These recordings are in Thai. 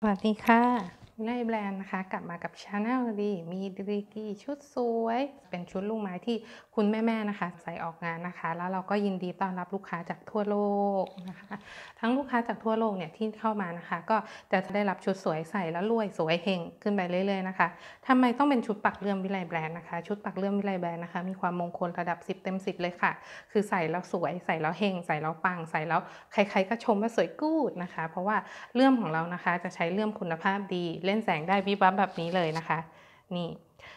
สวัสดีค่ะวิไลแบรนด์นะคะ กลับมากับชาแนลดี มีดีกีชุดสวย เป็นชุดลูกไม้ที่คุณแม่ๆนะคะ ใส่ออกงานนะคะ แล้วเราก็ยินดีต้อนรับลูกค้าจากทั่วโลกนะคะ ทั้งลูกค้าจากทั่วโลกเนี่ยที่เข้ามานะคะ ก็จะได้รับชุดสวยใส่แล้วรวยสวยเฮงขึ้นไปเรื่อยๆนะคะ ทำไมต้องเป็นชุดปักเลื่อมวิไลแบรนด์นะคะชุดปักเลื่อมวิไลแบรนด์นะคะมีความมงคลระดับ 10 เต็ม 10 เลยค่ะคือใส่แล้วสวยใส่แล้วเฮงใส่แล้วปังใส่แล้วใครๆก็ชมว่าสวยกู๊ดนะคะ เพราะว่าเลื่อมของเรานะคะจะใช้เลื่อมคุณภาพดีเล่นแสงได้วิบวับแบบนี้เลยนะคะนี่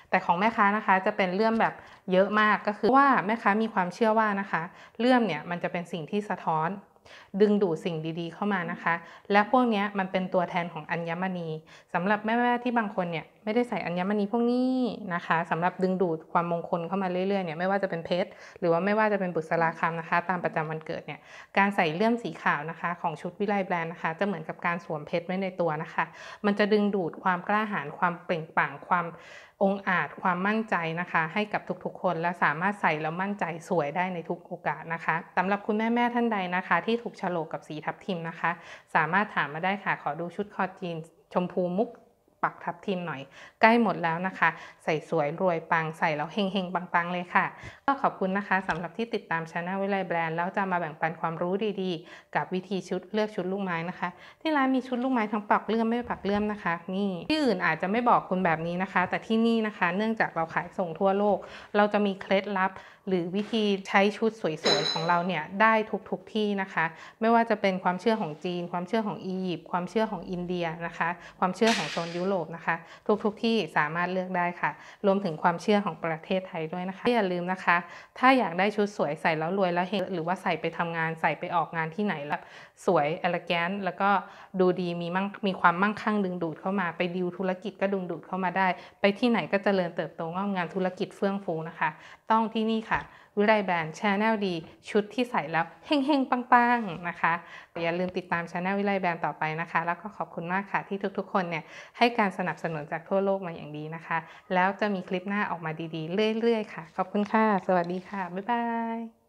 แต่ของแม่ค้านะคะจะเป็นเลื่อมแบบเยอะมากก็คือว่าแม่ค้ามีความเชื่อว่านะคะเลื่อมเนี่ยมันจะเป็นสิ่งที่สะท้อนดึงดูดสิ่งดีๆ เข้ามานะคะ และพวกนี้มันเป็นตัวแทนของอัญมณี สำหรับแม่ๆที่บางคนเนี่ยไม่ได้ใส่อัญมณีพวกนี้นะคะ สำหรับดึงดูดความมงคลเข้ามาเรื่อยๆเนี่ยไม่ว่าจะเป็นเพชรหรือว่าไม่ว่าจะเป็นบุษราคำนะคะ ตามประจำวันเกิดเนี่ยการใส่เลื่อมสีขาวนะคะของชุดวิไลแบรนด์นะคะ จะเหมือนกับการสวมเพชรไว้ในตัวนะคะ มันจะดึงดูดความกล้าหาญความเปล่งปลั่งความองอาจความมั่นใจนะคะ ให้กับทุกๆ คนและสามารถใส่แล้วมั่นใจสวยได้ในทุกโอกาสนะคะสำหรับคุณแม่แม่ท่านใดนะคะที่ถูกฉลกกับสีทับทิมนะคะ สามารถถามมาได้ค่ะ ขอดูชุดคอจีน ชมพูมุกปักทับทิมหน่อยใกล้หมดแล้วนะคะ ใส่สวยรวยปังใส่แล้วเฮงเฮงปังๆเลยค่ะ ก็ขอบคุณนะคะสำหรับที่ติดตามชาแนลวิไลแบรนด์แล้วจะมาแบ่งปันความรู้ดีๆ กับวิธีชุดเลือกชุดลูกไม้นะคะที่ร้านมีชุดลูกไม้ทั้งปักเลื่อมไม่ปักเลื่อมนะคะ นี่ที่อื่นอาจจะไม่บอกคุณแบบนี้นะคะ แต่ที่นี่นะคะ เนื่องจากเราขายส่งทั่วโลก เราจะมีเคล็ดลับ หรือวิธีใช้ชุดสวยๆของเราเนี่ยได้ทุกๆทที่นะคะ ไม่ว่าจะเป็นความเชื่อของจีน ความเชื่อของอียิปต์ความเชื่อของอินเดียนะคะ ความเชื่อของโซนยุโรโรปนะคะทุกๆทที่สามารถเลือกได้ค่ะ รวมถึงความเชื่อของประเทศไทยด้วยนะคะ อย่าลืมนะคะ ถ้าอยากได้ชุดสวยใส่แล้วรวยแล้วเฮงหรือว่าใส่ไปทำงานใส่ไปออกงานที่ไหนแล้วสวยเอลแกนแล้วก็ดูดีมีมั่งมีความมั่งคั่งดึงดูดเข้ามาไปดิวธุรกิจก็ดึงดูดเข้ามาได้ ไปที่ไหนก็เจริญเติบโตงอกงามธุรกิจเฟื่องฟูนะคะ ต้องที่นี่ค่ะวิไลแบรนด์ชาแนลดีชุดที่ใส่แล้วเฮงๆปังๆนะคะอย่าลืมติดตามชาแนลวิไลแบรนด์ต่อไปนะคะแล้วก็ขอบคุณมากค่ะที่ทุกๆ คนเนี่ยให้การสนับสนุนจากทั่วโลกมาอย่างดีนะคะ แล้วจะมีคลิปหน้าออกมาดีๆเรื่อยๆค่ะขอบคุณค่ะ สวัสดีค่ะ บ๊ายบาย